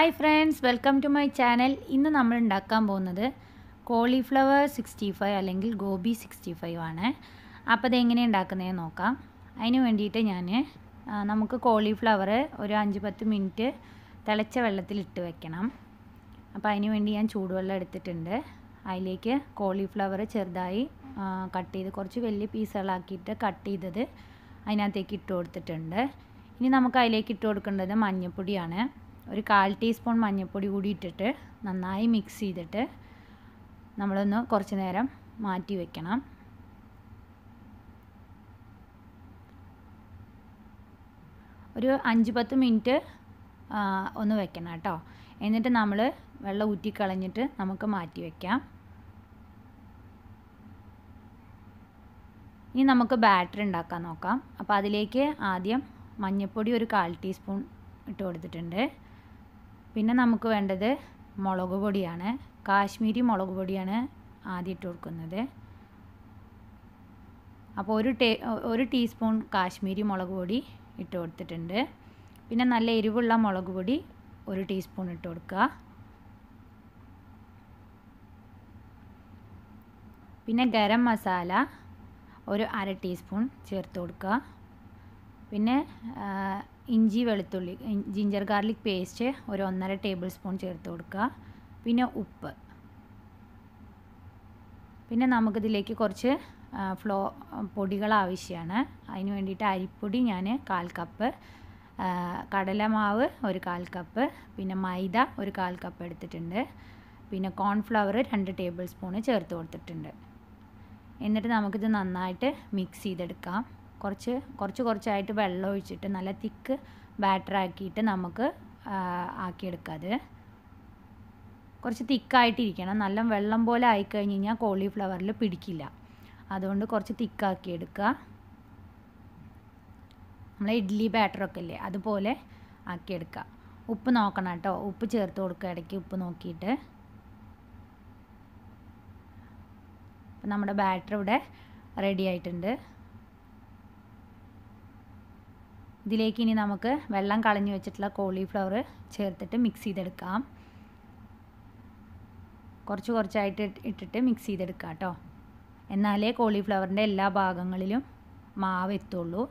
hi friends welcome to my channel ഇന്ന് നമ്മൾ ഉണ്ടാക്കാൻ പോകുന്നത് കോളിഫ്ലവർ സിക്സ്റ്റി ഫൈവ് അല്ലെങ്കിൽ ഗോബി സിക്സ്റ്റി ഫൈവ് ആണ് അപ്പോൾ അതെങ്ങനെ ഉണ്ടാക്കുന്നതെന്ന് നോക്കാം അതിന് വേണ്ടിയിട്ട് ഞാൻ നമുക്ക് കോളിഫ്ലവർ ഒരു അഞ്ച് പത്ത് മിനിറ്റ് തിളച്ച വെള്ളത്തിൽ ഇട്ട് വെക്കണം അപ്പോൾ അതിന് വേണ്ടി ഞാൻ ചൂടുവെള്ളം എടുത്തിട്ടുണ്ട് അതിലേക്ക് കോളിഫ്ലവർ ചെറുതായി കട്ട് ചെയ്ത് കുറച്ച് വലിയ പീസുകളാക്കിയിട്ട് കട്ട് ചെയ്തത് അതിനകത്തേക്ക് ഇട്ട് കൊടുത്തിട്ടുണ്ട് ഇനി നമുക്ക് അതിലേക്ക് ഇട്ട് കൊടുക്കേണ്ടത് മഞ്ഞൾപ്പൊടിയാണ് ഒരു കാൽ ടീസ്പൂൺ മഞ്ഞൾപ്പൊടി കൂടി ഇട്ടിട്ട് നന്നായി മിക്സ് ചെയ്തിട്ട് നമ്മളൊന്ന് കുറച്ച് നേരം മാറ്റി വെക്കണം ഒരു അഞ്ച് പത്ത് മിനിറ്റ് ഒന്ന് വെക്കണം കേട്ടോ എന്നിട്ട് നമ്മൾ വെള്ളം ഊറ്റിക്കളഞ്ഞിട്ട് നമുക്ക് മാറ്റി വയ്ക്കാം ഇനി നമുക്ക് ബാറ്റർ ഉണ്ടാക്കാൻ നോക്കാം അപ്പോൾ അതിലേക്ക് ആദ്യം മഞ്ഞൾപ്പൊടി ഒരു കാൽ ടീസ്പൂൺ ഇട്ട് കൊടുത്തിട്ടുണ്ട് പിന്നെ നമുക്ക് വേണ്ടത് മുളക് പൊടിയാണ് കാശ്മീരി മുളക് പൊടിയാണ് ആദ്യം ഇട്ട് കൊടുക്കുന്നത് അപ്പോൾ ഒരു ടേ ഒരു ടീസ്പൂൺ കാശ്മീരി മുളക് പൊടി ഇട്ട് കൊടുത്തിട്ടുണ്ട് പിന്നെ നല്ല എരിവുള്ള മുളക് പൊടി ഒരു ടീസ്പൂൺ ഇട്ട് കൊടുക്കുക പിന്നെ ഗരം മസാല ഒരു അര ടീസ്പൂൺ ചേർത്ത് കൊടുക്കുക പിന്നെ ഇഞ്ചി വെളുത്തുള്ളി ജിഞ്ചർ ഗാർലിക് പേസ്റ്റ് ഒരു ഒന്നര ടേബിൾ സ്പൂൺ ചേർത്ത് കൊടുക്കുക പിന്നെ ഉപ്പ് പിന്നെ നമുക്കിതിലേക്ക് കുറച്ച് ഫ്ലോ പൊടികൾ ആവശ്യമാണ് അതിന് വേണ്ടിയിട്ട് അരിപ്പൊടി ഞാൻ കാൽ കപ്പ് കടലമാവ് ഒരു കാൽ കപ്പ് പിന്നെ മൈദ ഒരു കാൽ കപ്പ് എടുത്തിട്ടുണ്ട് പിന്നെ കോൺഫ്ലവർ രണ്ട് ടേബിൾ സ്പൂണ് ചേർത്ത് കൊടുത്തിട്ടുണ്ട് എന്നിട്ട് നമുക്കിത് നന്നായിട്ട് മിക്സ് ചെയ്തെടുക്കാം കുറച്ച് കുറച്ച് കുറച്ചായിട്ട് വെള്ളം ഒഴിച്ചിട്ട് നല്ല തിക്ക് ബാറ്ററാക്കിയിട്ട് നമുക്ക് ആക്കിയെടുക്കാം അത് കുറച്ച് തിക്കായിട്ടിരിക്കണം നല്ല വെള്ളം പോലെ ആയിക്കഴിഞ്ഞ് കഴിഞ്ഞാൽ കോളിഫ്ലവറിൽ പിടിക്കില്ല അതുകൊണ്ട് കുറച്ച് തിക്കാക്കിയെടുക്കുക എടുക്കുക നമ്മളെ ഇഡ്ഡലി ബാറ്ററൊക്കെ ഇല്ലേ അതുപോലെ ആക്കിയെടുക്കുക ഉപ്പ് നോക്കണം കേട്ടോ ഉപ്പ് ചേർത്ത് കൊടുക്കുക ഇടയ്ക്ക് ഉപ്പ് നോക്കിയിട്ട് നമ്മുടെ ബാറ്റർ ഇവിടെ റെഡി ആയിട്ടുണ്ട് ഇതിലേക്ക് ഇനി നമുക്ക് വെള്ളം കളഞ്ഞു വെച്ചിട്ടുള്ള കോളിഫ്ലവർ ചേർത്തിട്ട് മിക്സ് ചെയ്തെടുക്കാം കുറച്ച് കുറച്ചായിട്ട് ഇട്ടിട്ട് മിക്സ് ചെയ്തെടുക്കുക കേട്ടോ എന്നാലേ കോളിഫ്ലവറിൻ്റെ എല്ലാ ഭാഗങ്ങളിലും മാവ് എത്തുള്ളൂ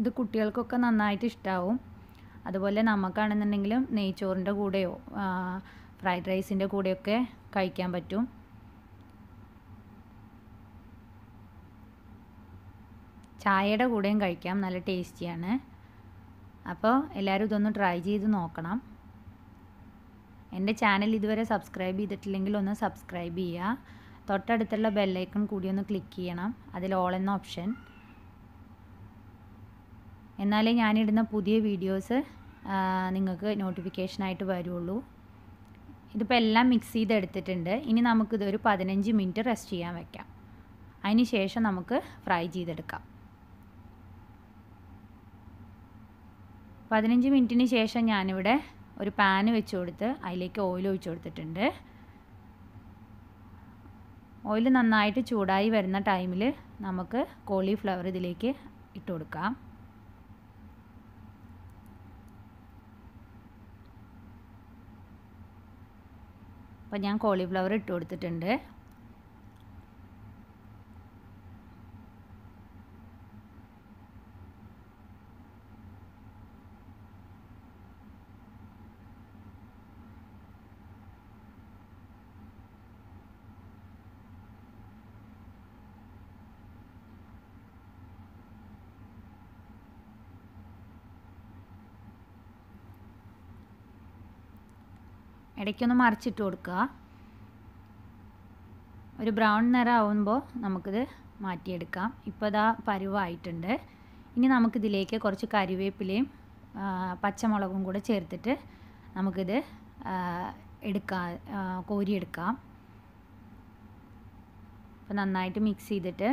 ഇത് കുട്ടികൾക്കൊക്കെ നന്നായിട്ട് ഇഷ്ടാവും അതുപോലെ നമുക്കാണെന്നുണ്ടെങ്കിലും നെയ്ച്ചോറിൻ്റെ കൂടെയോ ഫ്രൈഡ് റൈസിൻ്റെ കൂടെയൊക്കെ കഴിക്കാൻ പറ്റും ചായയുടെ കൂടെയും കഴിക്കാം നല്ല ടേസ്റ്റിയാണ് അപ്പോൾ എല്ലാവരും ഇതൊന്ന് ട്രൈ ചെയ്ത് നോക്കണം എൻ്റെ ചാനൽ ഇതുവരെ സബ്സ്ക്രൈബ് ചെയ്തിട്ടില്ലെങ്കിൽ ഒന്ന് സബ്സ്ക്രൈബ് ചെയ്യുക തൊട്ടടുത്തുള്ള ബെല്ലൈക്കൺ കൂടി ഒന്ന് ക്ലിക്ക് ചെയ്യണം അതിൽ ഓൾ എന്ന ഓപ്ഷൻ എന്നാലേ ഞാനിടുന്ന പുതിയ വീഡിയോസ് നിങ്ങൾക്ക് നോട്ടിഫിക്കേഷനായിട്ട് വരുള്ളൂ ഇതിപ്പോൾ എല്ലാം മിക്സ് ചെയ്തെടുത്തിട്ടുണ്ട് ഇനി നമുക്കിതൊരു പതിനഞ്ച് മിനിറ്റ് റെസ്റ്റ് ചെയ്യാൻ വെക്കാം അതിന് ശേഷം നമുക്ക് ഫ്രൈ ചെയ്തെടുക്കാം പതിനഞ്ച് മിനിറ്റിന് ശേഷം ഞാനിവിടെ ഒരു പാന് വെച്ച് കൊടുത്ത് അതിലേക്ക് ഓയിൽ ഒഴിച്ച് കൊടുത്തിട്ടുണ്ട് ഓയിൽ നന്നായിട്ട് ചൂടായി വരുന്ന ടൈമിൽ നമുക്ക് കോളിഫ്ലവർ ഇതിലേക്ക് ഇട്ട് കൊടുക്കാം അപ്പോൾ ഞാൻ കോളിഫ്ലവർ ഇട്ട് കൊടുത്തിട്ടുണ്ട് ഇടയ്ക്കൊന്ന് മറിച്ചിട്ട് കൊടുക്കുക ഒരു ബ്രൗൺ നിറം ആവുമ്പോൾ നമുക്കിത് മാറ്റിയെടുക്കാം ഇപ്പോൾ ഇതാ പരുവായിട്ടുണ്ട് ഇനി നമുക്കിതിലേക്ക് കുറച്ച് കരിവേപ്പിലയും പച്ചമുളകും കൂടെ ചേർത്തിട്ട് നമുക്കിത് എടുക്കാം കോരിയെടുക്കാം അപ്പോൾ നന്നായിട്ട് മിക്സ് ചെയ്തിട്ട്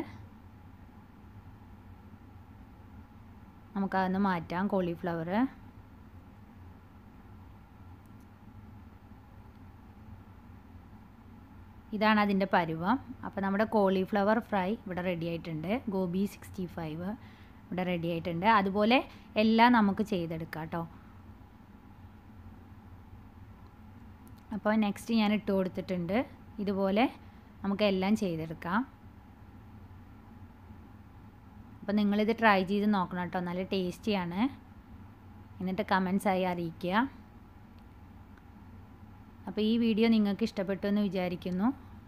നമുക്കതൊന്ന് മാറ്റാം കോളിഫ്ലവർ ഇതാണ് അതിൻ്റെ പരുവം അപ്പോൾ നമ്മുടെ കോളിഫ്ലവർ ഫ്രൈ ഇവിടെ റെഡി ആയിട്ടുണ്ട് ഗോബി സിക്സ്റ്റി ഫൈവ് ഇവിടെ റെഡി ആയിട്ടുണ്ട് അതുപോലെ എല്ലാം നമുക്ക് ചെയ്തെടുക്കാം കേട്ടോ അപ്പോൾ നെക്സ്റ്റ് ഞാൻ ഇട്ട് കൊടുത്തിട്ടുണ്ട് ഇതുപോലെ നമുക്ക് എല്ലാം ചെയ്തെടുക്കാം അപ്പോൾ നിങ്ങളിത് ട്രൈ ചെയ്ത് നോക്കണം കേട്ടോ നല്ല ടേസ്റ്റിയാണ് എന്നിട്ട് കമൻസായി അറിയിക്കുക അപ്പോൾ ഈ വീഡിയോ നിങ്ങൾക്ക് ഇഷ്ടപ്പെട്ടു എന്ന് വിചാരിക്കുന്നു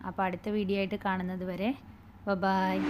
അപ്പോൾ അടുത്ത വീഡിയോ ആയിട്ട് കാണുന്നത് വരെ ബബായ്